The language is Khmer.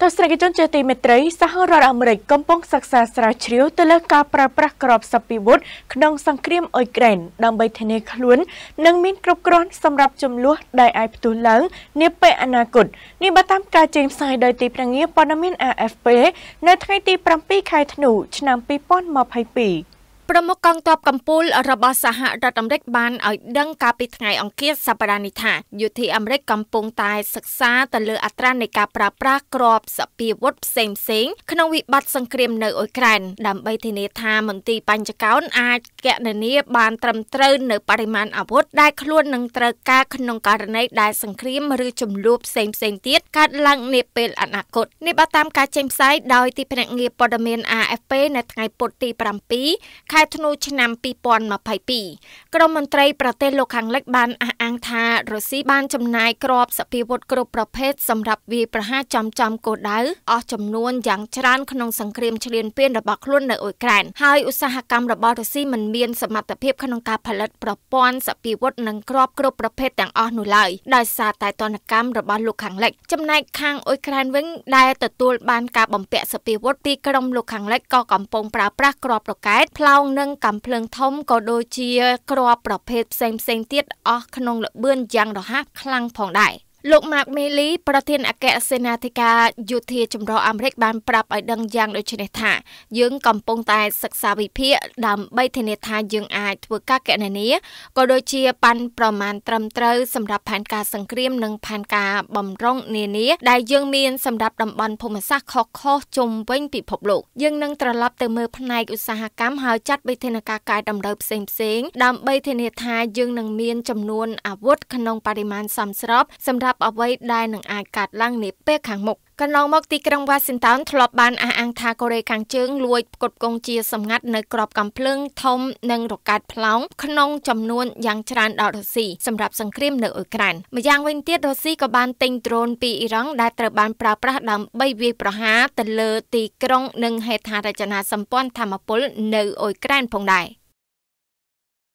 ទស្សនិកជនជាទីមេត្រីសហរដ្ឋអាមេរិកកំពុងសិក្សាស្រាវជ្រាវទៅលើការប្រើប្រាស់ក្របសព្វាវុធក្នុងសង្គ្រាមអ៊ុយក្រែនដើម្បីធានាខ្លួននិងមានគ្រប់គ្រាន់សម្រាប់ចំនួនដែលអាចផ្ទុះឡើងនាពេលអនាគតនេះបើតាមការចេញផ្សាយដោយទីភ្នាក់ងារព័ត៌មាន AFP នៅថ្ងៃទី7ខែធ្នូ ឆ្នាំ2022ប្រមុខកងទ័ពកម្ពុជារបស់សហរដ្ឋអាមេរិកបានឲ្យដឹងកាលពីថ្ងៃអង្គារសប្តាហ៍នេះថាយោធាអាមេរិកកំពុងតែសិក្សាទៅលើអត្រានៃការប្រើប្រាស់គ្រាប់សពាវុធផ្សេងៗក្នុងវិបត្តិសង្គ្រាមនៅអ៊ុយក្រែនដើម្បីធានាថាមន្ទីរបញ្ចកោនអាចកណនាបានត្រឹមត្រូវនៅបរិមាណអាវុធដែលខ្លួននឹងត្រូវការក្នុងករណីដែលសង្គ្រាមឬចំនួនផ្សេងៗទៀតកើតឡើងនាពេលអនាគតនេះបើតាមការចេញផ្សាយដោយទីភ្នាក់ងារព័ត៌មាន AFP នៅថ្ងៃពុធទី7ខែធ្នូឆ្នាំ2022ក្រមមន្ត្រីប្រទេសលោកខាងលិចបានអះអាងថារុស្ស៊ីបាន ចំណាយគ្រាប់សពាវុធគ្រប់ប្រភេទសម្រាប់វាយប្រហារចំចំគោលដៅអស់ចំនួនយ៉ាងច្រើនក្នុងសង្គ្រាមឈ្លានពានរបស់ខ្លួននៅអ៊ុយក្រែនហើយឧស្សាហកម្មរបស់រុស្ស៊ីមិនមាន សមត្ថភាពក្នុងការផលិតប្រព័ន្ធសពាវុធនិងគ្រាប់គ្រប់ប្រភេទទាំងអស់នោះឡើយដោយសារតែតនកម្មរបស់លោកខាងលិចចំណែកខាងអ៊ុយក្រែនវិញដែលទទួល បានការបំពាក់សពាវុធទីក្រុងលោកខាងលិចក៏កំពុងប្រើប្រាស់គ្រាប់រ៉ុកែតផ្លោងងនិងកំភ្លើងធំក៏ដូចជាគ្រាប់ប្រភេទផ្សេងៗទៀតអស់ក្នុងល្បឿនយ៉ាងរហ័សខ្លាំងផងដែរ។លោក Mark Milley ប្រធានអគ្គសេនាធិការយោធា ចម្រុះអាមេរិកបានប្រាប់ឲ្យដឹងយ៉ាងដូចនេះថា យើងកំពុងតែសិក្សាវិភាគដើម្បីធានាថាយើងអាចធ្វើការកណនាក៏ដូចជាប៉ាន់ប្រមាណត្រឹមត្រូវសម្រាប់ផែនការសង្គ្រាមនិងផែនការបំរុងនានាដែលយើងមានសម្រាប់តំបន់ភូមិសាស្ត្រខុសៗជុំវិញពិភពលោកយើងនឹងត្រឡប់ទៅមើលផ្នែកឧស្សាហកម្មហើយចាត់វិធានការកែតម្រូវផ្សេងៗដើម្បីធានាថាយើងនឹងមានចំនួនអាវុធក្នុងបរិមាណសមស្របសម្រាប់ប់អ្វីដែលនឹងអាចកើតឡើងនាពេលខាងមុខកន្លងមកទីក្រុង Washington ធ្លាប់បានអះអាងថាកូរ៉េខាងជើងលួចផ្គត់ផ្គង់ជាសម្ងាត់នៅក្របកំភ្លើងធំនិងរកាត់ប្លង់ក្នុងចំនួនយ៉ាងច្រើនដល់រុស្ស៊ីសម្រាប់សង្គ្រាមនៅអ៊ុយក្រែនម្យ៉ាងវិញទៀតរុស្ស៊ីក៏បានទិញដ្រូនពីអ៊ីរ៉ង់ដែលត្រូវបានប្រើប្រាស់ដើម្បីវាយប្រហារទៅលើទីក្រុងនិងហេដ្ឋារចនាសម្ព័ន្ធធម្មពលនៅអ៊ុយក្រែនផងដែរ